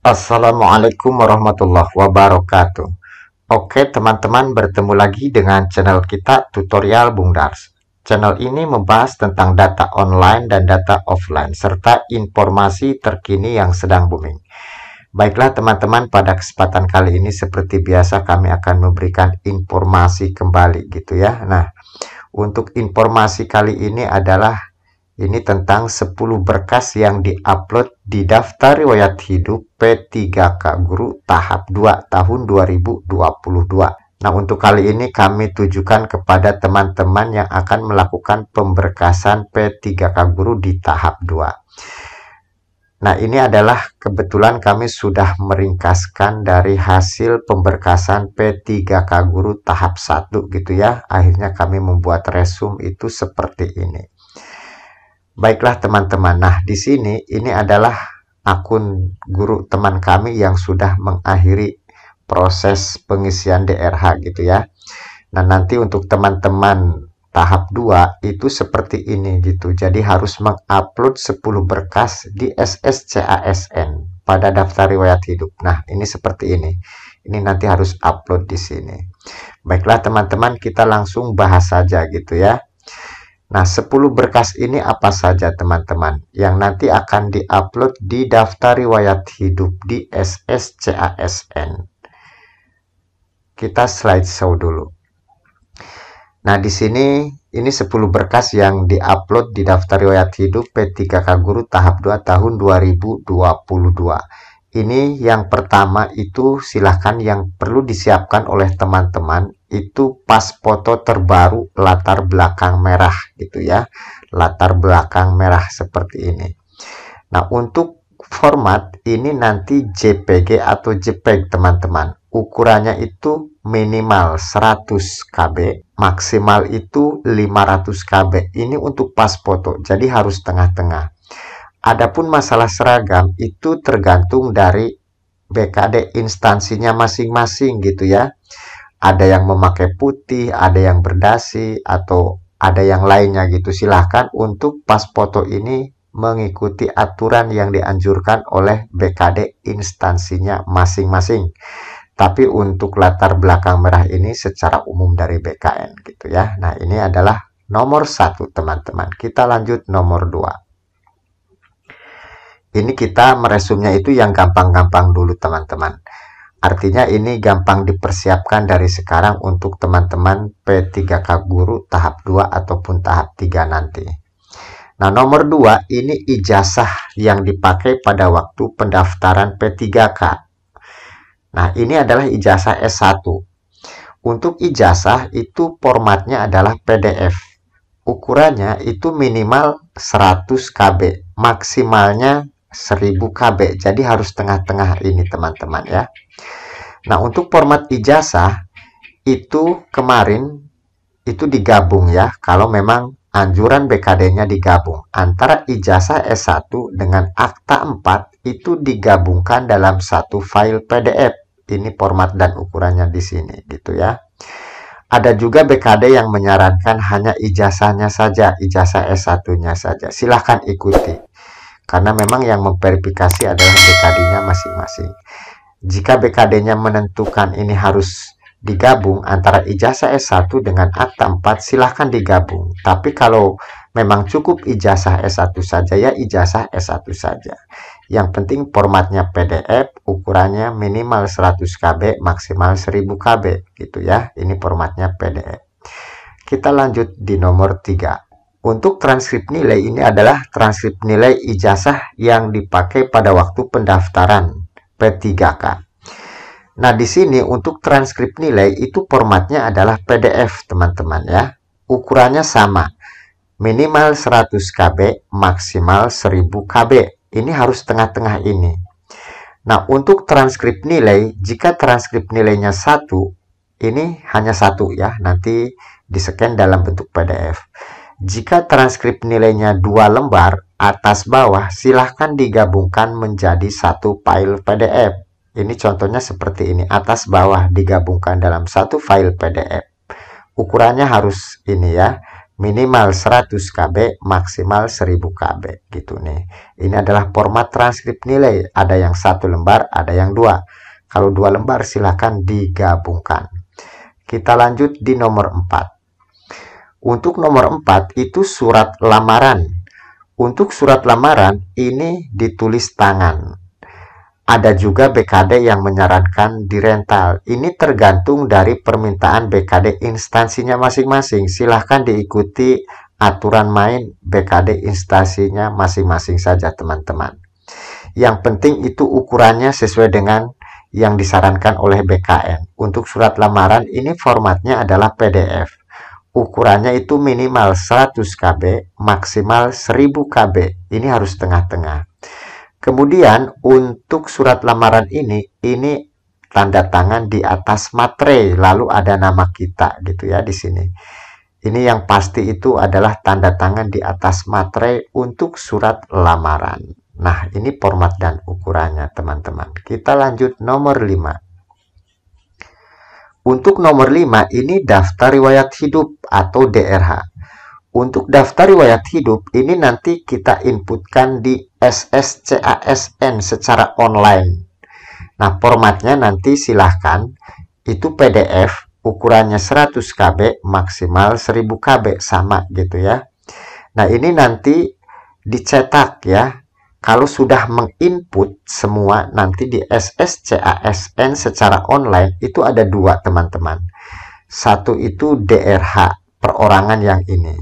Assalamualaikum warahmatullahi wabarakatuh Oke teman-teman bertemu lagi dengan channel kita tutorial Bung Dars Channel ini membahas tentang data online dan data offline serta informasi terkini yang sedang booming Baiklah teman-teman pada kesempatan kali ini seperti biasa kami akan memberikan informasi kembali gitu ya Nah untuk informasi kali ini adalah ini tentang 10 berkas yang diupload di daftar riwayat hidup P3K Guru tahap 2 tahun 2022. Nah, untuk kali ini kami tujukan kepada teman-teman yang akan melakukan pemberkasan P3K Guru di tahap 2. Nah, ini adalah kebetulan kami sudah meringkaskan dari hasil pemberkasan P3K Guru tahap 1 gitu ya. Akhirnya kami membuat resume itu seperti ini. Baiklah teman-teman. Nah, di sini ini adalah akun guru teman kami yang sudah mengakhiri proses pengisian DRH gitu ya. Nah, nanti untuk teman-teman tahap 2 itu seperti ini gitu. Jadi harus mengupload 10 berkas di SSCASN pada daftar riwayat hidup. Nah, ini seperti ini. Ini nanti harus upload di sini. Baiklah teman-teman, kita langsung bahas saja gitu ya. Nah, 10 berkas ini apa saja teman-teman yang nanti akan diupload di daftar riwayat hidup di SSCASN. Kita slide show dulu. Nah, di sini ini 10 berkas yang diupload di daftar riwayat hidup P3K Guru tahap 2 tahun 2022. Ini yang pertama itu silahkan yang perlu disiapkan oleh teman-teman itu pas foto terbaru latar belakang merah gitu ya latar belakang merah seperti ini nah untuk format ini nanti JPG atau JPEG teman-teman ukurannya itu minimal 100 KB maksimal itu 500 KB ini untuk pas foto jadi harus tengah-tengah Adapun masalah seragam itu tergantung dari BKD instansinya masing-masing gitu ya ada yang memakai putih, ada yang berdasi, atau ada yang lainnya gitu. Silahkan untuk pas foto ini mengikuti aturan yang dianjurkan oleh BKD instansinya masing-masing. Tapi untuk latar belakang merah ini secara umum dari BKN gitu ya. Nah ini adalah nomor satu teman-teman. Kita lanjut nomor dua. Ini kita meresumnya itu yang gampang-gampang dulu teman-teman Artinya ini gampang dipersiapkan dari sekarang untuk teman-teman P3K guru tahap 2 ataupun tahap 3 nanti. Nah, nomor 2 ini ijazah yang dipakai pada waktu pendaftaran P3K. Nah, ini adalah ijazah S1. Untuk ijazah itu formatnya adalah PDF. Ukurannya itu minimal 100 KB, maksimalnya 1000 KB. Jadi harus tengah-tengah ini teman-teman ya. Nah, untuk format ijazah itu kemarin itu digabung ya kalau memang anjuran BKD-nya digabung. Antara ijazah S1 dengan akta 4 itu digabungkan dalam satu file PDF. Ini format dan ukurannya di sini gitu ya. Ada juga BKD yang menyarankan hanya ijazahnya saja, ijazah S1-nya saja. Silahkan ikuti karena memang yang memverifikasi adalah BKD-nya masing-masing. Jika BKD-nya menentukan ini harus digabung antara ijazah S1 dengan akta 4 silahkan digabung. Tapi kalau memang cukup ijazah S1 saja ya ijazah S1 saja. Yang penting formatnya PDF, ukurannya minimal 100 KB, maksimal 1000 KB gitu ya. Ini formatnya PDF. Kita lanjut di nomor 3. Untuk transkrip nilai ini adalah transkrip nilai ijazah yang dipakai pada waktu pendaftaran P3K. Nah, di sini untuk transkrip nilai itu formatnya adalah PDF, teman-teman ya. Ukurannya sama. Minimal 100 KB, maksimal 1000 KB. Ini harus tengah-tengah ini. Nah, untuk transkrip nilai, jika transkrip nilainya satu, ini hanya satu ya, nanti di-scan dalam bentuk PDF. Jika transkrip nilainya dua lembar atas bawah, silahkan digabungkan menjadi satu file PDF. Ini contohnya seperti ini, atas bawah digabungkan dalam satu file PDF. Ukurannya harus ini ya, minimal 100 KB, maksimal 1000 KB gitu nih. Ini adalah format transkrip nilai, ada yang satu lembar, ada yang dua. Kalau dua lembar silahkan digabungkan. Kita lanjut di nomor 4. Untuk nomor 4 itu surat lamaran. Untuk surat lamaran ini ditulis tangan. Ada juga BKD yang menyarankan dirental. Ini tergantung dari permintaan BKD instansinya masing-masing. Silahkan diikuti aturan main BKD instansinya masing-masing saja teman-teman. Yang penting itu ukurannya sesuai dengan yang disarankan oleh BKN. Untuk surat lamaran ini formatnya adalah PDF ukurannya itu minimal 100 KB, maksimal 1000 KB. Ini harus tengah-tengah. Kemudian untuk surat lamaran ini, ini tanda tangan di atas materai, lalu ada nama kita gitu ya di sini. Ini yang pasti itu adalah tanda tangan di atas materai untuk surat lamaran. Nah, ini format dan ukurannya teman-teman. Kita lanjut nomor 5. Untuk nomor 5 ini daftar riwayat hidup atau DRH. Untuk daftar riwayat hidup ini nanti kita inputkan di SSCASN secara online. Nah, formatnya nanti silahkan itu PDF ukurannya 100 KB maksimal 1000 KB sama gitu ya. Nah, ini nanti dicetak ya kalau sudah menginput semua nanti di SSCASN secara online itu ada dua teman-teman. Satu itu DRH, perorangan yang ini.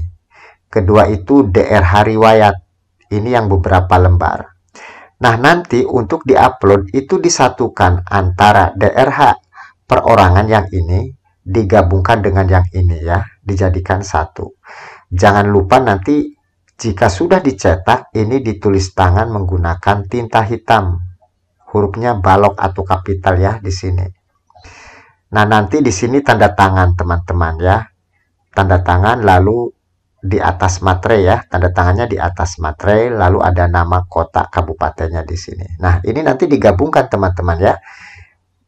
Kedua itu DRH riwayat, ini yang beberapa lembar. Nah nanti untuk diupload itu disatukan antara DRH, perorangan yang ini, digabungkan dengan yang ini ya, dijadikan satu. Jangan lupa nanti jika sudah dicetak, ini ditulis tangan menggunakan tinta hitam. Hurufnya balok atau kapital ya di sini. Nah, nanti di sini tanda tangan teman-teman ya. Tanda tangan lalu di atas materai ya. Tanda tangannya di atas materai lalu ada nama kota kabupatennya di sini. Nah, ini nanti digabungkan teman-teman ya.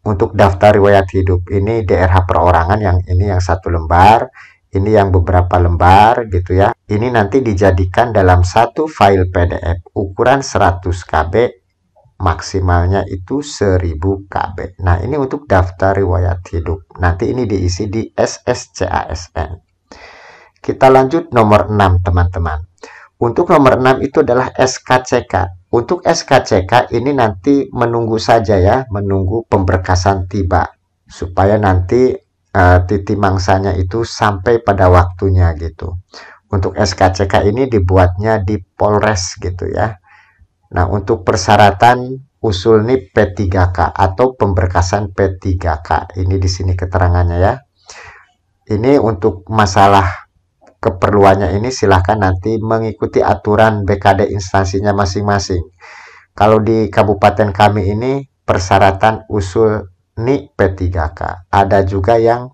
Untuk daftar riwayat hidup ini DRH perorangan yang ini yang satu lembar ini yang beberapa lembar gitu ya ini nanti dijadikan dalam satu file PDF ukuran 100 KB maksimalnya itu 1000 KB nah ini untuk daftar riwayat hidup nanti ini diisi di SSCASN kita lanjut nomor 6 teman-teman untuk nomor 6 itu adalah SKCK untuk SKCK ini nanti menunggu saja ya, menunggu pemberkasan tiba supaya nanti uh, eh, titi mangsanya itu sampai pada waktunya gitu. Untuk SKCK ini dibuatnya di Polres gitu ya. Nah, untuk persyaratan usul ini P3K atau pemberkasan P3K. Ini di sini keterangannya ya. Ini untuk masalah keperluannya ini silahkan nanti mengikuti aturan BKD instansinya masing-masing. Kalau di kabupaten kami ini persyaratan usul NI P3K. Ada juga yang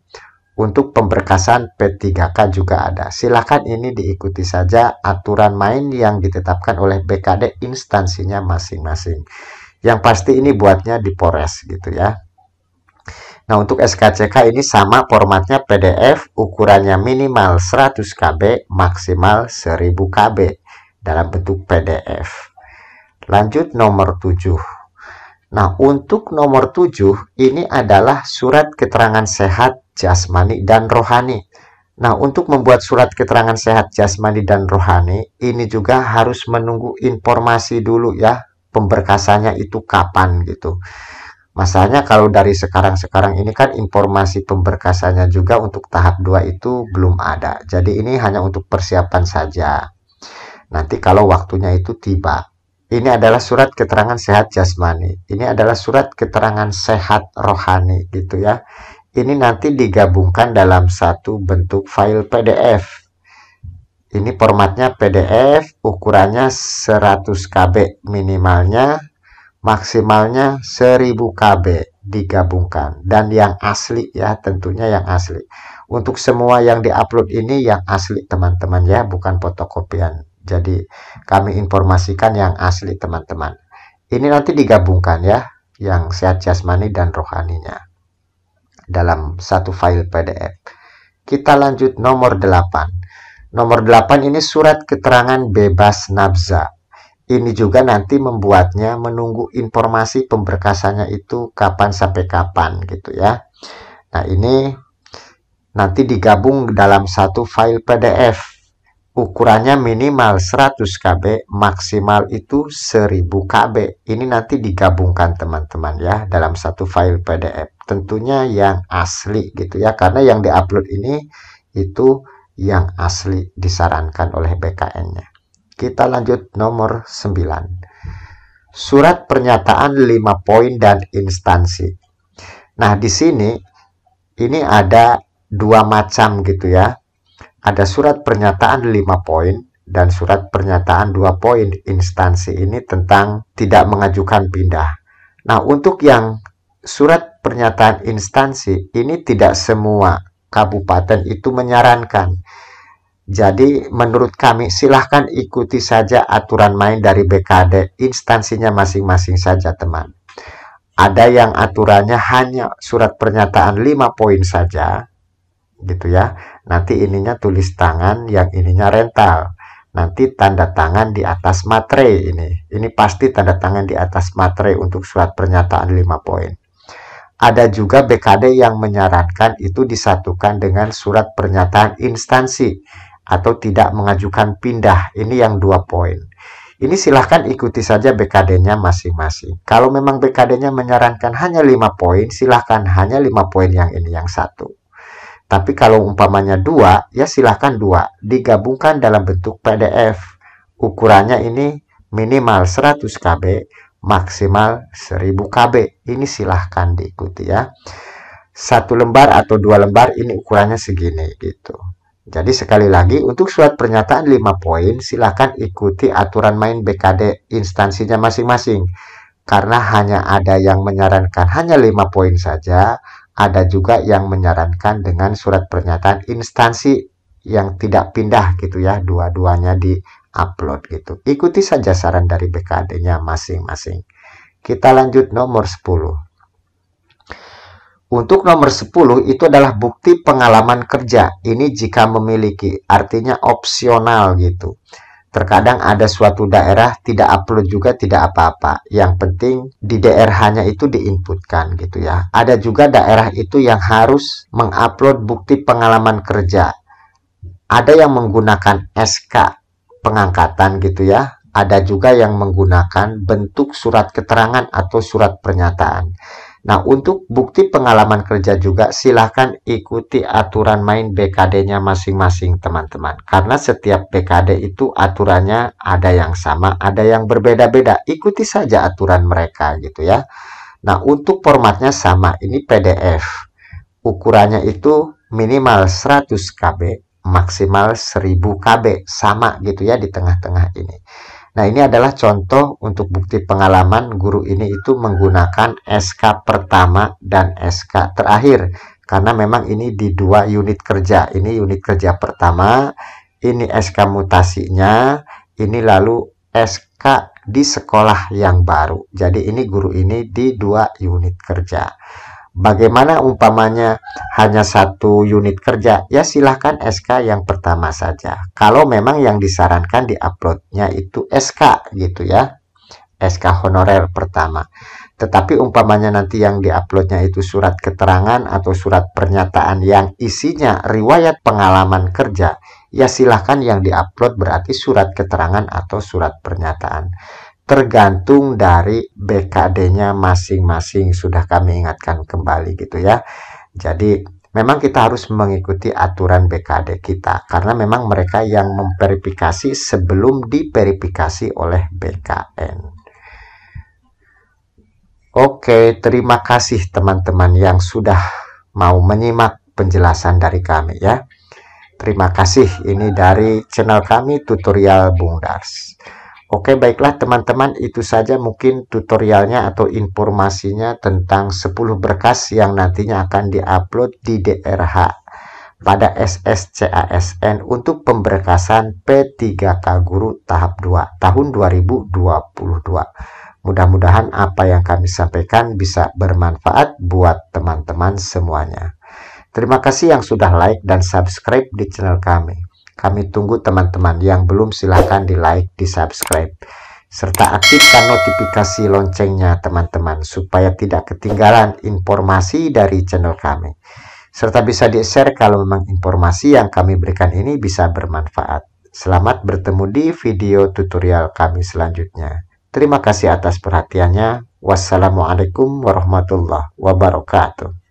untuk pemberkasan P3K juga ada. Silakan ini diikuti saja aturan main yang ditetapkan oleh BKD instansinya masing-masing. Yang pasti ini buatnya di Polres gitu ya. Nah, untuk SKCK ini sama formatnya PDF, ukurannya minimal 100 KB, maksimal 1000 KB dalam bentuk PDF. Lanjut nomor 7. Nah, untuk nomor 7 ini adalah surat keterangan sehat jasmani dan rohani. Nah, untuk membuat surat keterangan sehat jasmani dan rohani ini juga harus menunggu informasi dulu ya, pemberkasannya itu kapan gitu. Masalahnya kalau dari sekarang-sekarang ini kan informasi pemberkasannya juga untuk tahap 2 itu belum ada. Jadi ini hanya untuk persiapan saja. Nanti kalau waktunya itu tiba. Ini adalah surat keterangan sehat jasmani. Ini adalah surat keterangan sehat rohani gitu ya. Ini nanti digabungkan dalam satu bentuk file PDF. Ini formatnya PDF, ukurannya 100 KB minimalnya, maksimalnya 1000 KB digabungkan dan yang asli ya tentunya yang asli untuk semua yang diupload ini yang asli teman-teman ya bukan fotokopian jadi kami informasikan yang asli teman-teman. Ini nanti digabungkan ya, yang sehat jasmani dan rohaninya dalam satu file PDF. Kita lanjut nomor 8. Nomor 8 ini surat keterangan bebas nabza. Ini juga nanti membuatnya menunggu informasi pemberkasannya itu kapan sampai kapan gitu ya. Nah ini nanti digabung dalam satu file PDF ukurannya minimal 100 KB, maksimal itu 1000 KB. Ini nanti digabungkan teman-teman ya dalam satu file PDF. Tentunya yang asli gitu ya karena yang diupload ini itu yang asli disarankan oleh BKN-nya. Kita lanjut nomor 9. Surat pernyataan 5 poin dan instansi. Nah, di sini ini ada dua macam gitu ya ada surat pernyataan 5 poin dan surat pernyataan 2 poin instansi ini tentang tidak mengajukan pindah. Nah, untuk yang surat pernyataan instansi ini tidak semua kabupaten itu menyarankan. Jadi menurut kami silahkan ikuti saja aturan main dari BKD instansinya masing-masing saja teman. Ada yang aturannya hanya surat pernyataan 5 poin saja, gitu ya nanti ininya tulis tangan yang ininya rental nanti tanda tangan di atas materai ini ini pasti tanda tangan di atas materai untuk surat pernyataan 5 poin ada juga BKD yang menyarankan itu disatukan dengan surat pernyataan instansi atau tidak mengajukan pindah. Ini yang dua poin. Ini silahkan ikuti saja BKD-nya masing-masing. Kalau memang BKD-nya menyarankan hanya lima poin, silahkan hanya lima poin yang ini yang satu. Tapi kalau umpamanya dua, ya silahkan dua digabungkan dalam bentuk PDF. Ukurannya ini minimal 100 KB, maksimal 1000 KB. Ini silahkan diikuti ya. Satu lembar atau dua lembar ini ukurannya segini gitu. Jadi sekali lagi untuk surat pernyataan 5 poin silahkan ikuti aturan main BKD instansinya masing-masing. Karena hanya ada yang menyarankan hanya 5 poin saja, ada juga yang menyarankan dengan surat pernyataan instansi yang tidak pindah gitu ya dua-duanya di upload gitu ikuti saja saran dari BKD-nya masing-masing kita lanjut nomor 10 untuk nomor 10 itu adalah bukti pengalaman kerja. Ini jika memiliki, artinya opsional gitu. Terkadang ada suatu daerah tidak upload juga tidak apa-apa. Yang penting di DRH-nya itu diinputkan gitu ya. Ada juga daerah itu yang harus mengupload bukti pengalaman kerja. Ada yang menggunakan SK pengangkatan gitu ya. Ada juga yang menggunakan bentuk surat keterangan atau surat pernyataan. Nah, untuk bukti pengalaman kerja juga silahkan ikuti aturan main BKD-nya masing-masing teman-teman. Karena setiap BKD itu aturannya ada yang sama, ada yang berbeda-beda. Ikuti saja aturan mereka gitu ya. Nah, untuk formatnya sama, ini PDF. Ukurannya itu minimal 100 KB, maksimal 1000 KB. Sama gitu ya di tengah-tengah ini. Nah, ini adalah contoh untuk bukti pengalaman guru ini itu menggunakan SK pertama dan SK terakhir karena memang ini di dua unit kerja. Ini unit kerja pertama, ini SK mutasinya, ini lalu SK di sekolah yang baru. Jadi ini guru ini di dua unit kerja. Bagaimana umpamanya hanya satu unit kerja? Ya silahkan SK yang pertama saja. Kalau memang yang disarankan di uploadnya itu SK gitu ya. SK honorer pertama. Tetapi umpamanya nanti yang di uploadnya itu surat keterangan atau surat pernyataan yang isinya riwayat pengalaman kerja, ya silahkan yang di upload berarti surat keterangan atau surat pernyataan tergantung dari BKD-nya masing-masing sudah kami ingatkan kembali gitu ya. Jadi memang kita harus mengikuti aturan BKD kita karena memang mereka yang memverifikasi sebelum diverifikasi oleh BKN. Oke, terima kasih teman-teman yang sudah mau menyimak penjelasan dari kami ya. Terima kasih ini dari channel kami tutorial Bung Dars. Oke baiklah teman-teman itu saja mungkin tutorialnya atau informasinya tentang 10 berkas yang nantinya akan diupload di DRH pada SSCASN untuk pemberkasan P3K Guru tahap 2 tahun 2022. Mudah-mudahan apa yang kami sampaikan bisa bermanfaat buat teman-teman semuanya. Terima kasih yang sudah like dan subscribe di channel kami. Kami tunggu teman-teman yang belum silahkan di like, di subscribe, serta aktifkan notifikasi loncengnya teman-teman supaya tidak ketinggalan informasi dari channel kami. Serta bisa di-share kalau memang informasi yang kami berikan ini bisa bermanfaat. Selamat bertemu di video tutorial kami selanjutnya. Terima kasih atas perhatiannya. Wassalamualaikum warahmatullahi wabarakatuh.